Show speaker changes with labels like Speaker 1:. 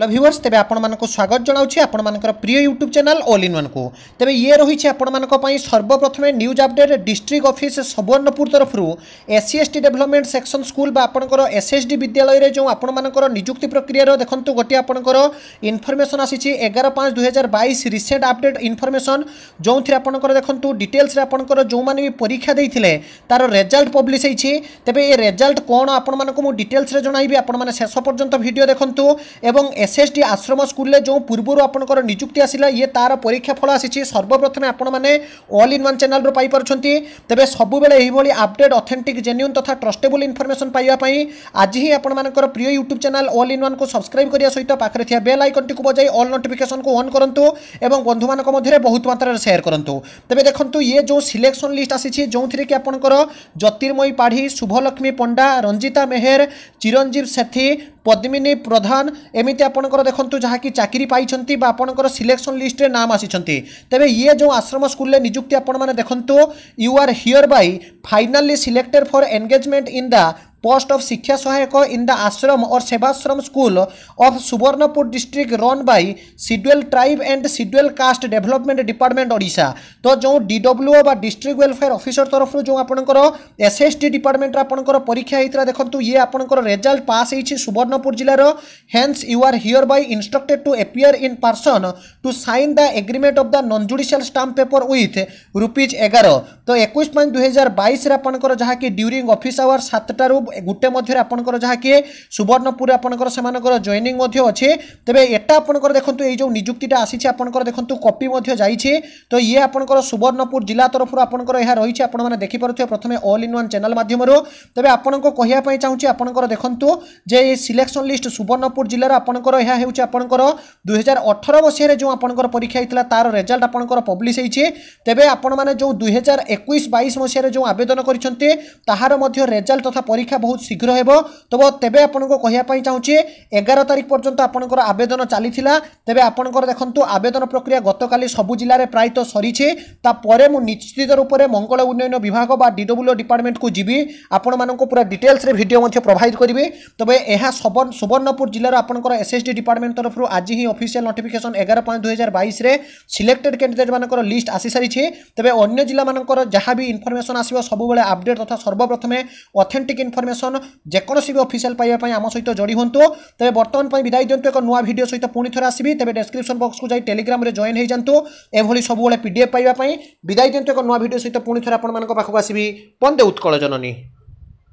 Speaker 1: hello viewers তেমনি আপনার স্বাগত জনাওছি আপনার প্রিয় YouTube channel all in one তেমনি ইয়ে রয়েছে আপনার সর্বপ্রথমে news update district office Subarnapur তরফর SC ST development section school বা আপনার এসএসডি বিদ্যালয়ের যে আপনার নিযুক্তি প্রক্রিয়ার দেখুন গোটি আপনার ইনফরমেসন আসিছে এগার পাঁচ দুই হাজার বাইশ রিসেন্ট আপডেট ইনফরমেসন যে আপনার দেখুন ডিটেলসে আপনার যে পরীক্ষা দিয়ে তার রেজল্ট পব্লিশ হয়েছে তেমনি এ রেজল্ট কোণ আপনার ডিটেলসে জনাইবি আপনার শেষ পর্যন্ত ভিডিও দেখুন এবং এসএসডি আশ্রম স্কুলে যে পূর্ব আপনার নিযুক্তি আসলে ইয়ে তার পরীক্ষা ফল আসিছে সর্বপ্রথমে আপনার মানে অল ইন ওয়ান চ্যানেল পাইপার তবে সবুলে এইভাবে আপডেট অথেন্টিক জেনুইন তথা ট্রষ্টেবল ইনফরমেশন পাইবা আজ হি আপনার প্রিয় YouTube channel all in one subscribe করার সহ পাখে থাকা বেল আইকনটি বজাই অল নোটিফিকেসন অন করতু এবং বন্ধু মধ্যে বহু মাত্রায় সেয়ার করতু তবে দেখুন ইয়ে যে সিলেকশন লিষ্ট আসিছে যে আপনার জ্যোতির্ময়ী পাঢ়ী শুভলক্ষ্মী পণ্ডা রঞ্জিতা মেহের চিরঞ্জীব সেঠী পদ্মিনী প্রধান এমিতি আপনার আপনার দেখুন যা কি চাকরি পাই বা আপনার সিলেকশন লিষ্টে নাম আসি তবে ইয়ে যে আশ্রম স্কুলে নিযুক্তি আপনার দেখুন you are hereby finally selected for engagement in the post of Sikha Sahayaka in the ashram or Sevashram school of Subarnapur district run by Scheduled Tribe and Scheduled Caste Development Department Odisha তো যে ডিডব্লুও বা district welfare officer তরফ যে আপনার SST ডিপার্টমেন্টর আপনার পরীক্ষা হয়েছিল দেখুন ইয়ে আপনার রেজল্ট পাস হয়েছে সুবর্ণপুর জেলার hence you are hereby instructed to appear in person to sign the agreement of the non judicial stamp paper with rupees এগার তো একুশ পাঁচ দুই হাজার বাইশে আপনার যা কি ডিউরিং অফিস আওয়ার সাতটার গোটে মধ্যে আপনার যা কি সুবর্ণপুর আপনার সে জয়নিং অছে তবে এটা আপনার দেখুন এই যে নিযুক্তিটা আসিছে আপনার দেখুন কপি যাইছে তো ইয়ে আপনার সুবর্ণপুর জেলা তরফ আপনার এ রয়েছে আপনার দেখিপারে প্রথমে অল ইন ওয়ান চ্যানেল মাধ্যম তবে আপনার কহা চাহুছি আপনার দেখুন যে এই সিলেকশন লিষ্ট সুবর্ণপুর জেলার আপনার এ হচ্ছে আপনার দুই হাজার অঠর মশায় যে আপনার পরীক্ষা হয়েছিল তার রেজল্ট আপনার পব্লিশ হয়েছে তবে আপনার যে দুই হাজার একুশ বাইশ মশায় যে আবেদন করছেন তাহার মধ্যে রেজল্ট তথা পরীক্ষা ପରୀକ୍ଷା ବହୁତ ଶୀଘ୍ର ହେବ ତ ତେବେ ଆପଣଙ୍କୁ କହିବା ପାଇଁ ଚାହୁଁଛି ଏଗାର ତାରିଖ ପର୍ଯ୍ୟନ୍ତ ଆପଣଙ୍କର ଆବେଦନ ଚାଲିଥିଲା ତେବେ ଆପଣଙ୍କର ଦେଖନ୍ତୁ ଆବେଦନ ପ୍ରକ୍ରିୟା ଗତକାଲି ସବୁ ଜିଲ୍ଲାରେ ପ୍ରାୟତଃ ସରିଛି ତାପରେ ମୁଁ ନିଶ୍ଚିତ ରୂପରେ ମଙ୍ଗଳ ଉନ୍ନୟନ ବିଭାଗ ବା ଡିଡବ୍ଲ୍ୟୁ ଡିପାର୍ଟମେଣ୍ଟକୁ ଯିବି ଆପଣମାନଙ୍କୁ ପୁରା ଡିଟେଲ୍ସରେ ଭିଡ଼ିଓ ମଧ୍ୟ ପ୍ରୋଭାଇଡ଼ କରିବି ତେବେ ଏହା ସୁବର୍ଣ୍ଣପୁର ଜିଲ୍ଲାର ଆପଣଙ୍କର ଏସ୍ଏସ୍ଡି ଡିପାର୍ଟମେଣ୍ଟ ତରଫରୁ ଆଜି ହିଁ ଅଫିସିଆଲ ନୋଟିଫିକେସନ୍ ଏଗାର ପାଞ୍ଚ ଦୁଇ ହଜାର ବାଇଶରେ ସିଲେକ୍ଟେଡ୍ କ୍ୟାଣ୍ଡିଡେଟ୍ମାନଙ୍କର লিষ্ট আসিসারিছে তবে অন্য জেলা মানকর যা বি ইনফরমেশন আসবে সবুলে আপডেট তথা সর্বপ্রথমে অথেন্টিক ইনফরমেশন ইনফরমেসন যেকোনসি বি অফিসিয়াল পাইবা পাই আম সহিত যোড়ি হুঁতু তবে বর্তমান পাই বিদায় দিও এক নূয়া ভিডিও সহিত পুনি থরে আসবি তবে ডেসক্রিপশন বক্সক যাই টেলিগ্রামে জয়েন হয়ে যাতে এভাবে সবুলে পিডিএফ পাইবা পাই বিদায় দিও এক নূয়া ভিডিও সহিত পুনি থরে আপনার পাখক আসবি বন্দে উৎকল জননী